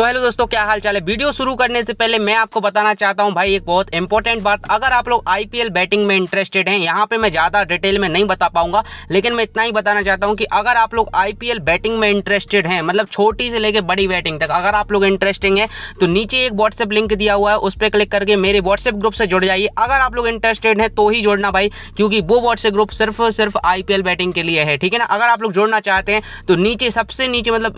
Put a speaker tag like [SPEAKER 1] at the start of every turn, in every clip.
[SPEAKER 1] तो हेलो दोस्तों क्या हाल चाल है वीडियो शुरू करने से पहले मैं आपको बताना चाहता हूँ भाई एक बहुत इंपॉर्टेंट बात अगर आप लोग आईपीएल बैटिंग में इंटरेस्टेड हैं यहाँ पे मैं ज़्यादा डिटेल में नहीं बता पाऊंगा लेकिन मैं इतना ही बताना चाहता हूँ कि अगर आप लोग आईपीएल बैटिंग में इंटरेस्टेड हैं मतलब छोटी से लेकर बड़ी बैटिंग तक अगर आप लोग इंटरेस्टिंग है तो नीचे एक व्हाट्सएप लिंक दिया हुआ है उस पर क्लिक करके मेरे व्हाट्सएप ग्रुप से जुड़ जाइए अगर आप लोग इंटरेस्टेड हैं तो ही जोड़ना भाई क्योंकि वो व्हाट्सएप ग्रुप सिर्फ सिर्फ आई बैटिंग के लिए है ठीक है ना अगर आप लोग जोड़ना चाहते हैं तो नीचे सबसे नीचे मतलब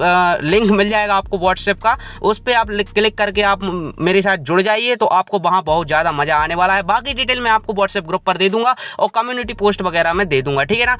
[SPEAKER 1] लिंक मिल जाएगा आपको व्हाट्सएप का उस पर आप क्लिक करके आप मेरे साथ जुड़ जाइए तो आपको वहाँ बहुत ज़्यादा मज़ा आने वाला है बाकी डिटेल मैं आपको व्हाट्सएप ग्रुप पर दे दूंगा और कम्युनिटी पोस्ट वगैरह में दे दूंगा ठीक है ना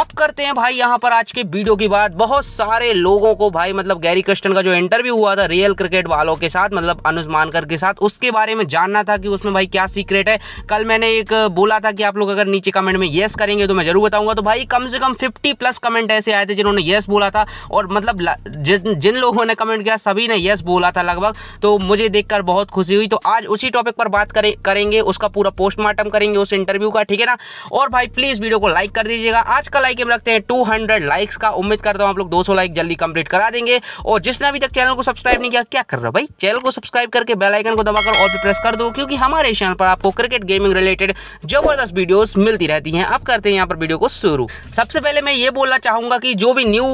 [SPEAKER 1] अब करते हैं भाई यहाँ पर आज के वीडियो की बात बहुत सारे लोगों को भाई मतलब गैरी क्रिस्टन का जो इंटरव्यू हुआ था रियल क्रिकेट वालों के साथ मतलब अनुज मानकर के साथ उसके बारे में जानना था कि उसमें भाई क्या सीक्रेट है कल मैंने एक बोला था कि आप लोग अगर नीचे कमेंट में येस करेंगे तो मैं जरूर बताऊंगा तो भाई कम से कम फिफ्टी प्लस कमेंट ऐसे आए थे जिन्होंने येस बोला था और मतलब जिन जिन लोगों ने कमेंट किया सभी ने यस बोला था लगभग तो मुझे देखकर बहुत खुशी हुई तो आज उसी टॉपिक पर बात करें करेंगे उसका पूरा पोस्टमार्टम करेंगे उस इंटरव्यू का ठीक है ना और भाई प्लीज़ वीडियो को लाइक कर दीजिएगा आज का लाइक हम रखते हैं टू लाइक्स का उम्मीद करता हूँ आप लोग दो लाइक जल्दी कंप्लीट करा देंगे और जिसने अभी तक चैनल को सब्सक्राइब नहीं किया क्या कर रहा भाई चैनल को सब्सक्राइब करके बेलाइकन को दबाकर और भी प्रेस कर दो क्योंकि हमारे चैनल पर आपको क्रिकेट गेमिंग रिलेटेड जबरदस्त वीडियोस मिलती रहती हैं अब करते हैं यहाँ पर वीडियो को शुरू सबसे पहले मैं ये बोलना चाहूंगा कि जो भी न्यू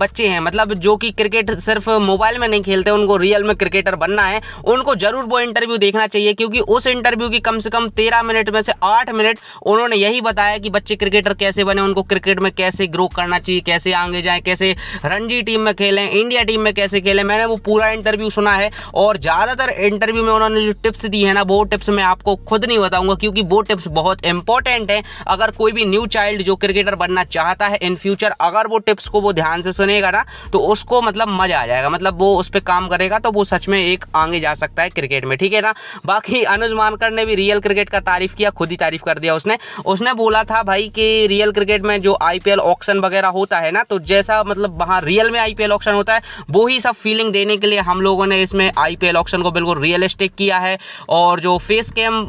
[SPEAKER 1] बच्चे हैं मतलब जो कि क्रिकेट सिर्फ मोबाइल में नहीं खेल खेलते हैं उनको रियल में क्रिकेटर बनना है उनको जरूर वो इंटरव्यू देखना चाहिए क्योंकि उस इंटरव्यू की कम से कम तेरह मिनट में से आठ मिनट उन्होंने यही बताया कि बच्चे क्रिकेटर कैसे बने उनको क्रिकेट में कैसे ग्रो करना चाहिए कैसे आगे जाए कैसे रणजी टीम में खेलें इंडिया टीम में कैसे खेलें मैंने वो पूरा इंटरव्यू सुना है और ज़्यादातर इंटरव्यू में उन्होंने जो टिप्स दी है ना वो टिप्स मैं आपको खुद नहीं बताऊंगा क्योंकि वो टिप्स बहुत इंपॉर्टेंट है अगर कोई भी न्यू चाइल्ड जो क्रिकेटर बनना चाहता है इन फ्यूचर अगर वो टिप्स को वो ध्यान से सुनेगा ना तो उसको मतलब मज़ा आ जाएगा मतलब वो उस पर काम करेगा तो वो सच में एक आगे जा सकता है क्रिकेट में ठीक है ना बाकी अनुज मानकर ने भी रियल क्रिकेट का तारीफ किया खुद ही तारीफ कर दिया उसने उसने बोला था भाई कि रियल क्रिकेट में जो आईपीएल ऑक्शन वगैरह होता है ना तो जैसा मतलब वहाँ रियल में आईपीएल ऑक्शन होता है वो ही सब फीलिंग देने के लिए हम लोगों ने इसमें आईपीएल ऑक्शन को बिल्कुल रियलिस्टिक किया है और जो फेस कैम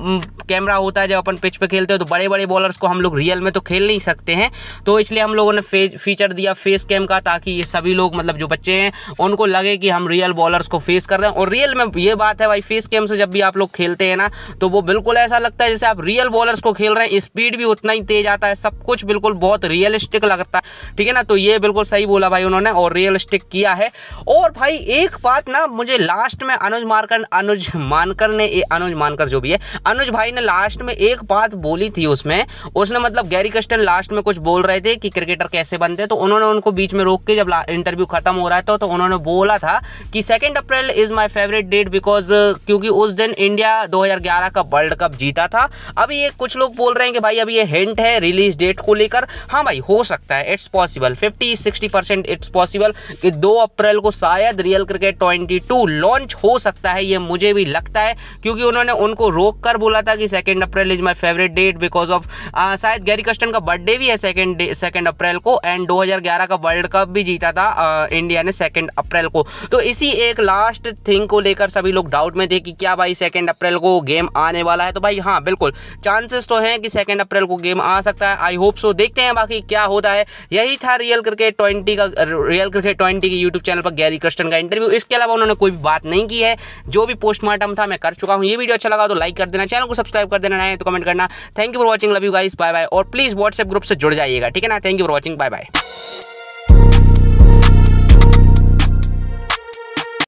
[SPEAKER 1] कैमरा होता है जब अपन पिच पे खेलते हो तो बड़े बड़े बॉलर्स को हम लोग रियल में तो खेल नहीं सकते हैं तो इसलिए हम लोगों ने फीचर दिया फेस कैम का ताकि ये सभी लोग मतलब जो बच्चे हैं उनको लगे कि हम रियल रियल बॉलर्स को फेस कर रहे हैं और रियल में ये बात है भाई फेस गेम से जब भी आप लोग खेलते हैं ना तो वो बिल्कुल ऐसा लगता है जैसे आप रियल बॉलर्स को खेल रहे हैं स्पीड भी उतना ही तेज आता है सब कुछ बिल्कुल बहुत रियलिस्टिक लगता है ठीक है ना तो ये बिल्कुल सही बोला भाई उन्होंने और रियलिस्टिक किया है और भाई एक बात ना मुझे लास्ट में अनुज मारकर अनुज मानकर ने अनुज मानकर जो भी है अनुज भाई ने लास्ट में एक बात बोली थी उसमें उसने मतलब गैरी कस्टन लास्ट में कुछ बोल रहे थे कि क्रिकेटर कैसे बनते तो उन्होंने उनको बीच में रोक के जब इंटरव्यू खत्म हो रहा था तो उन्होंने बोला था कि कि second April is my favourite date because क्योंकि उस दिन इंडिया 2011 का वर्ल्ड कप जीता था अभी ये कुछ लोग बोल रहे हैं कि भाई अभी ये हिंट है रिलीज डेट को लेकर हाँ भाई हो सकता है it's possible 50 60 percent it's possible कि 2 अप्रैल को शायद रियल क्रिकेट 22 लॉन्च हो सकता है ये मुझे भी लगता है क्योंकि उन्होंने उनको रोक कर बोला था कि second April is my favourite date because of शायद गैरी कस्टन का बर्थडे भी है सेकेंड सेकेंड अप्रैल को एंड 2011 का वर्ल्ड कप भी जीता था आ, इंडिया ने सेकेंड अप्रैल को तो इसी इसी एक लास्ट थिंग को लेकर सभी लोग डाउट में थे कि क्या भाई सेकेंड अप्रैल को गेम आने वाला है तो भाई हाँ बिल्कुल चांसेस तो हैं कि सेकेंड अप्रैल को गेम आ सकता है आई होप सो देखते हैं बाकी क्या होता है यही था रियल क्रिकेट ट्वेंटी का रियल क्रिकेट ट्वेंटी के यूट्यूब चैनल पर गैरी कृष्ण का इंटरव्यू इसके अलावा उन्होंने कोई भी बात नहीं की है जो भी पोस्टमार्टम था मैं कर चुका हूँ ये वीडियो अच्छा लगा तो लाइक कर देना चैनल को सब्सक्राइब कर देना है तो कमेंट करना thank you for watching love you guys bye bye और प्लीज़ व्हाट्सएप ग्रुप से जुड़ जाइएगा ठीक है ना thank you for watching bye bye